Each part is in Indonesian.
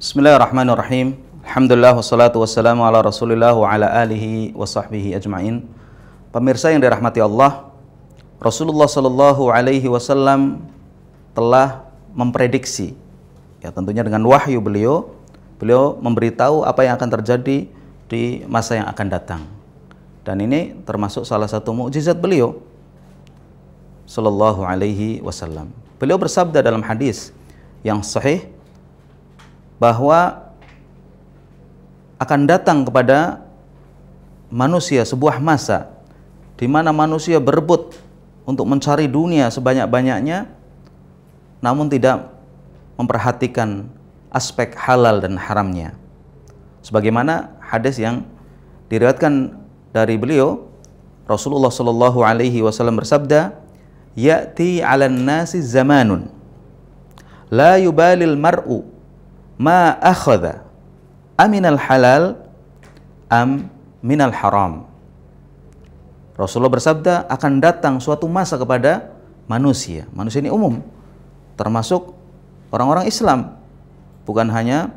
Bismillahirrahmanirrahim. Alhamdulillah wassalatu wassalamu ala Rasulillah wa ala alihi wa sahbihi ajmain. Pemirsa yang dirahmati Allah, Rasulullah Sallallahu alaihi wasallam telah memprediksi ya tentunya dengan wahyu beliau, beliau memberitahu apa yang akan terjadi di masa yang akan datang. Dan ini termasuk salah satu mukjizat beliau Sallallahu alaihi wasallam. Beliau bersabda dalam hadis yang sahih bahwa akan datang kepada manusia sebuah masa di mana manusia berebut untuk mencari dunia sebanyak-banyaknya namun tidak memperhatikan aspek halal dan haramnya. Sebagaimana hadis yang diriwayatkan dari beliau Rasulullah Shallallahu alaihi wasallam bersabda, "Ya'ti 'alan nasi zamanun la yubalil mar'u ma akhadha aminal halal am minal haram Rasulullah bersabda akan datang suatu masa kepada manusia manusia ini umum termasuk orang-orang Islam bukan hanya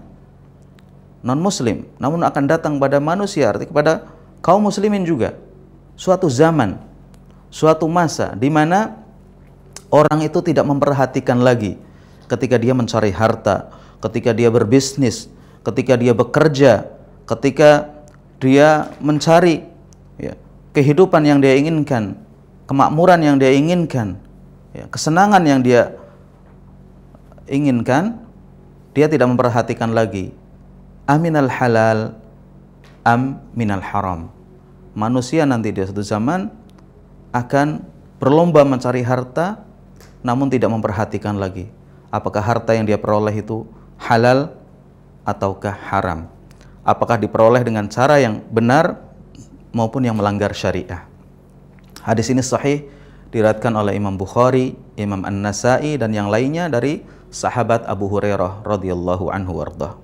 non muslim namun akan datang pada manusia arti kepada kaum muslimin juga suatu zaman suatu masa di mana orang itu tidak memperhatikan lagi ketika dia mencari harta ketika dia berbisnis, ketika dia bekerja, ketika dia mencari ya, kehidupan yang dia inginkan, kemakmuran yang dia inginkan, ya, kesenangan yang dia inginkan, dia tidak memperhatikan lagi. Aminal halal, am minal haram. Manusia nanti di satu zaman akan berlomba mencari harta, namun tidak memperhatikan lagi apakah harta yang dia peroleh itu halal ataukah haram. Apakah diperoleh dengan cara yang benar maupun yang melanggar syariah. Hadis ini sahih diratkan oleh Imam Bukhari, Imam An-Nasa'i dan yang lainnya dari sahabat Abu Hurairah radhiyallahu anhu warda.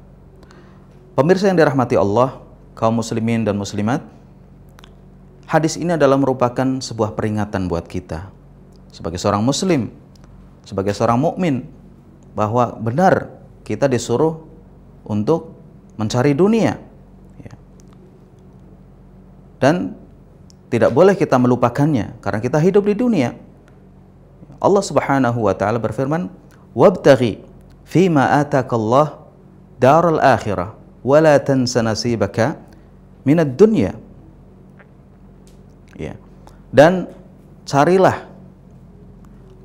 Pemirsa yang dirahmati Allah, kaum muslimin dan muslimat, hadis ini adalah merupakan sebuah peringatan buat kita sebagai seorang muslim, sebagai seorang mukmin bahwa benar kita disuruh untuk mencari dunia. Ya. Dan tidak boleh kita melupakannya karena kita hidup di dunia. Allah Subhanahu wa taala berfirman, "Wabtaghi fima atakallah daral akhirah wala tansa nasibaka minad dunya." Ya. Dan carilah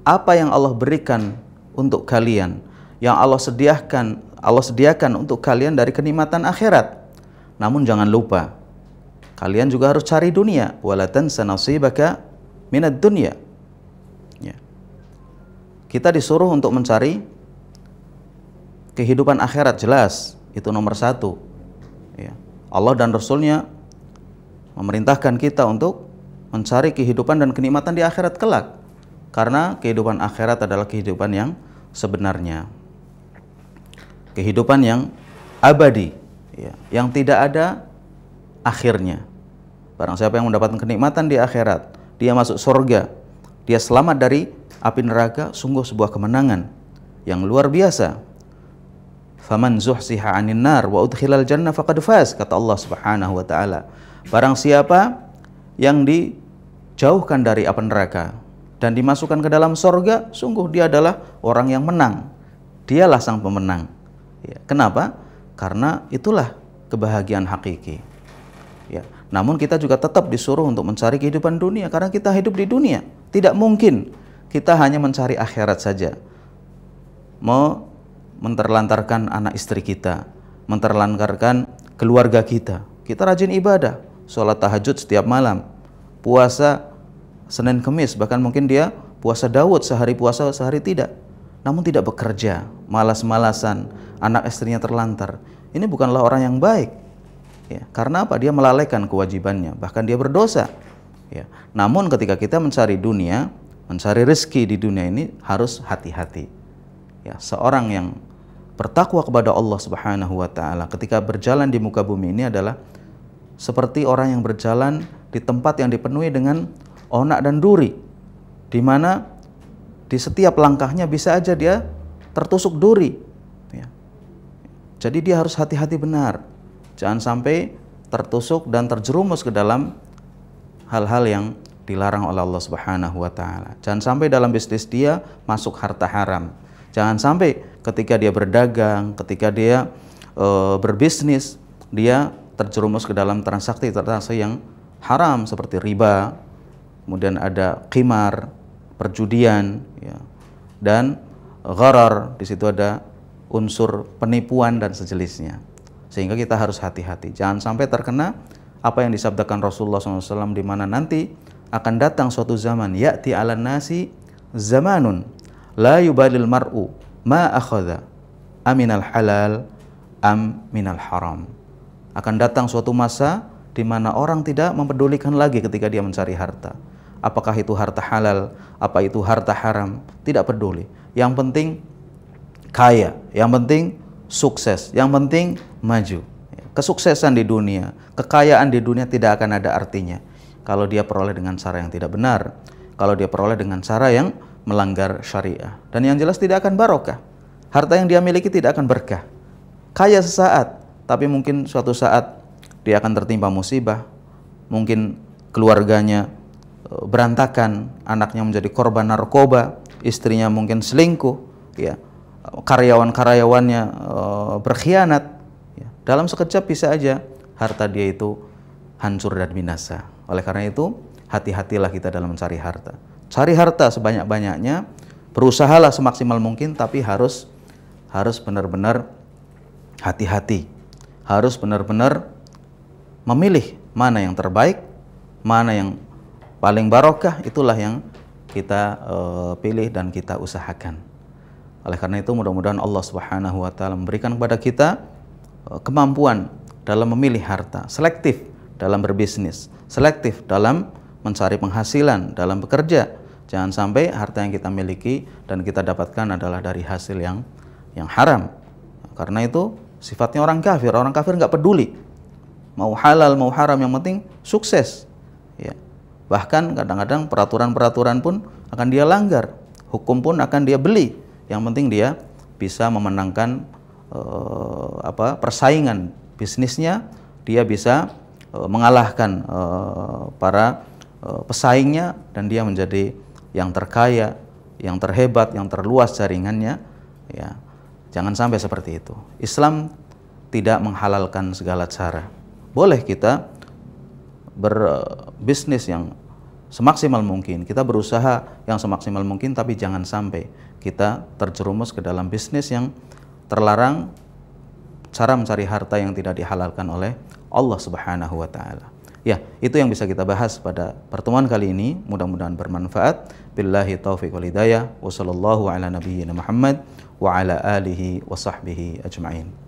apa yang Allah berikan untuk kalian yang Allah sediakan Allah sediakan untuk kalian dari kenikmatan akhirat. Namun jangan lupa kalian juga harus cari dunia. Walatan sanasibaka minat dunia. Ya. Kita disuruh untuk mencari kehidupan akhirat jelas itu nomor satu. Ya. Allah dan Rasulnya memerintahkan kita untuk mencari kehidupan dan kenikmatan di akhirat kelak karena kehidupan akhirat adalah kehidupan yang sebenarnya kehidupan yang abadi ya, yang tidak ada akhirnya barang siapa yang mendapatkan kenikmatan di akhirat dia masuk surga dia selamat dari api neraka sungguh sebuah kemenangan yang luar biasa faman zuhsiha 'anil nar wa udkhilal jannah faqad faz kata Allah Subhanahu wa taala barang siapa yang dijauhkan dari api neraka dan dimasukkan ke dalam sorga, sungguh dia adalah orang yang menang. Dialah sang pemenang. Ya, kenapa? Karena itulah kebahagiaan hakiki. Ya. Namun kita juga tetap disuruh untuk mencari kehidupan dunia karena kita hidup di dunia. Tidak mungkin kita hanya mencari akhirat saja. Mau menterlantarkan anak istri kita, menterlantarkan keluarga kita. Kita rajin ibadah, sholat tahajud setiap malam, puasa Senin Kemis, bahkan mungkin dia puasa Daud sehari puasa sehari tidak. Namun tidak bekerja, malas-malasan, anak istrinya terlantar. Ini bukanlah orang yang baik. Ya, karena apa? Dia melalaikan kewajibannya, bahkan dia berdosa. Ya. Namun ketika kita mencari dunia, mencari rezeki di dunia ini harus hati-hati. Ya, seorang yang bertakwa kepada Allah Subhanahu wa taala ketika berjalan di muka bumi ini adalah seperti orang yang berjalan di tempat yang dipenuhi dengan onak dan duri. Di mana di setiap langkahnya bisa aja dia tertusuk duri jadi dia harus hati-hati benar. Jangan sampai tertusuk dan terjerumus ke dalam hal-hal yang dilarang oleh Allah Subhanahu wa taala. Jangan sampai dalam bisnis dia masuk harta haram. Jangan sampai ketika dia berdagang, ketika dia e, berbisnis, dia terjerumus ke dalam transaksi-transaksi yang haram seperti riba, kemudian ada qimar, perjudian, ya, dan gharar. Di situ ada unsur penipuan dan sejenisnya. Sehingga kita harus hati-hati. Jangan sampai terkena apa yang disabdakan Rasulullah SAW di mana nanti akan datang suatu zaman yakti ala nasi zamanun la yubalil mar'u ma akhadha aminal halal am minal haram. Akan datang suatu masa di mana orang tidak mempedulikan lagi ketika dia mencari harta. Apakah itu harta halal, apa itu harta haram, tidak peduli. Yang penting kaya, yang penting sukses, yang penting maju. Kesuksesan di dunia, kekayaan di dunia tidak akan ada artinya kalau dia peroleh dengan cara yang tidak benar, kalau dia peroleh dengan cara yang melanggar syariah. Dan yang jelas tidak akan barokah. Harta yang dia miliki tidak akan berkah. Kaya sesaat, tapi mungkin suatu saat dia akan tertimpa musibah, mungkin keluarganya eh, berantakan, anaknya menjadi korban narkoba, istrinya mungkin selingkuh, ya karyawan-karyawannya eh, berkhianat, ya, dalam sekejap bisa aja harta dia itu hancur dan binasa. Oleh karena itu, hati-hatilah kita dalam mencari harta. Cari harta sebanyak-banyaknya, berusahalah semaksimal mungkin, tapi harus harus benar-benar hati-hati. Harus benar-benar memilih mana yang terbaik, mana yang paling barokah, itulah yang kita uh, pilih dan kita usahakan. Oleh karena itu mudah-mudahan Allah Subhanahu wa taala memberikan kepada kita eh, kemampuan dalam memilih harta, selektif dalam berbisnis, selektif dalam mencari penghasilan, dalam bekerja. Jangan sampai harta yang kita miliki dan kita dapatkan adalah dari hasil yang yang haram. Karena itu sifatnya orang kafir. Orang kafir nggak peduli mau halal mau haram yang penting sukses. Ya. Bahkan kadang-kadang peraturan-peraturan pun akan dia langgar, hukum pun akan dia beli yang penting dia bisa memenangkan eh, apa persaingan bisnisnya, dia bisa eh, mengalahkan eh, para pesaingnya dan dia menjadi yang terkaya, yang terhebat, yang terluas jaringannya. Ya, jangan sampai seperti itu. Islam tidak menghalalkan segala cara. Boleh kita berbisnis yang semaksimal mungkin. Kita berusaha yang semaksimal mungkin, tapi jangan sampai kita terjerumus ke dalam bisnis yang terlarang cara mencari harta yang tidak dihalalkan oleh Allah Subhanahu wa taala. Ya, itu yang bisa kita bahas pada pertemuan kali ini. Mudah-mudahan bermanfaat. Billahi taufiq wal hidayah. Wassallallahu ala nabiyyina Muhammad wa ala alihi wa sahbihi ajma'in.